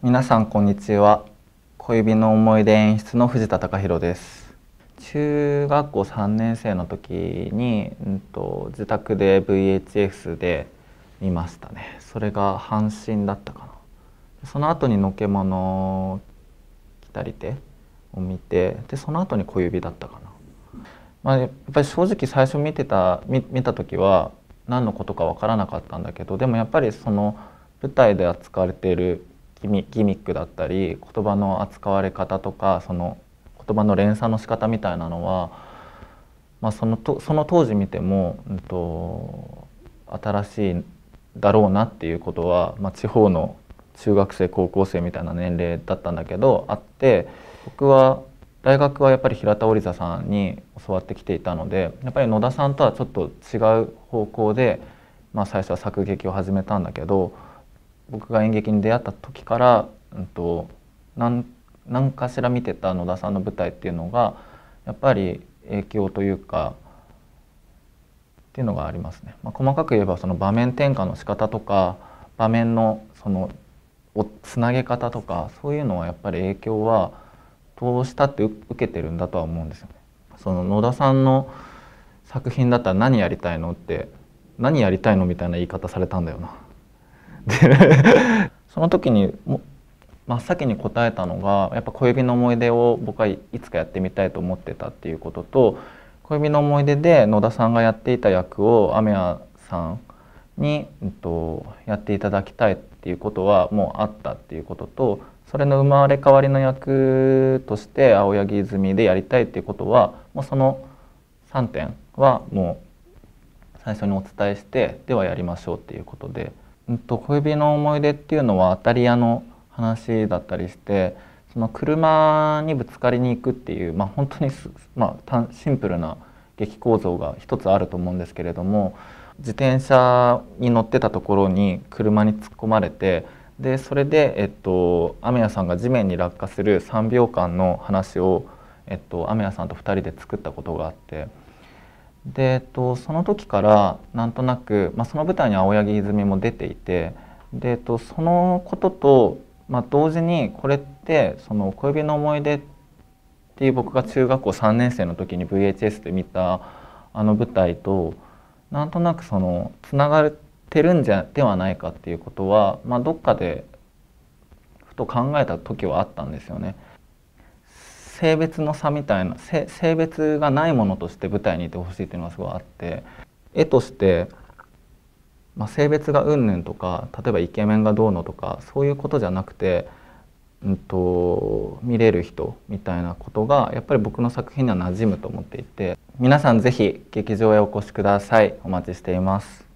皆さんこんにちは小指の思い出演出の藤田貴博です中学校3年生の時に、うんと、自宅で VHS で見ましたねそれが阪神だったかなその後に「のけもの来たり手」を見てでその後に小指だったかな、まあ、やっぱり正直最初見てた見見た時は何のことか分からなかったんだけどでもやっぱりその舞台で扱われているギミックだったり言葉の扱われ方とかその言葉の連鎖の仕方みたいなのは、まあ、そのとその当時見ても、うんと、新しいだろうなっていうことは、まあ、地方の中学生高校生みたいな年齢だったんだけどあって僕は大学はやっぱり平田織田さんに教わってきていたのでやっぱり野田さんとはちょっと違う方向で、まあ、最初は作劇を始めたんだけど。僕が演劇に出会った時から、うんと、何かしら見てた野田さんの舞台っていうのがやっぱり影響というかっていうのがありますね。まあ、細かく言えばその場面転換の仕方とか場面のそのつなげ方とかそういうのはやっぱり影響はどうしたって受けてるんだとは思うんですよね。その野田さんの作品だったら何やりたいのって何やりたいのみたいな言い方されたんだよな。その時にも真っ先に答えたのがやっぱ小指の思い出を僕はいつかやってみたいと思ってたっていうことと小指の思い出で野田さんがやっていた役を雨谷さんに、えっと、やっていただきたいっていうことはもうあったっていうこととそれの生まれ変わりの役として青柳泉でやりたいっていうことはもうその3点はもう最初にお伝えしてではやりましょうっていうことで。うんと恋人の思い出っていうのは当たり屋の話だったりしてその車にぶつかりに行くっていう、まあ、本当に まあ、シンプルな劇構造が一つあると思うんですけれども自転車に乗ってたところに車に突っ込まれてでそれで、えっと、雨谷さんが地面に落下する3秒間の話を、えっと、雨谷さんと2人で作ったことがあって。で、えっと、その時からなんとなく、まあ、その舞台に青柳泉も出ていてで、えっと、そのことと、まあ、同時にこれってその小指の思い出っていう僕が中学校3年生の時に VHS で見たあの舞台となんとなくそのつながってるんじゃではないかっていうことは、まあ、どっかでふと考えた時はあったんですよね。性別の差みたいな性別がないものとして舞台にいてほしいっていうのはすごいあって絵として、まあ、性別がうんぬんとか例えばイケメンがどうのとかそういうことじゃなくて、うんと見れる人みたいなことがやっぱり僕の作品には馴染むと思っていて皆さん是非劇場へお越しくださいお待ちしています。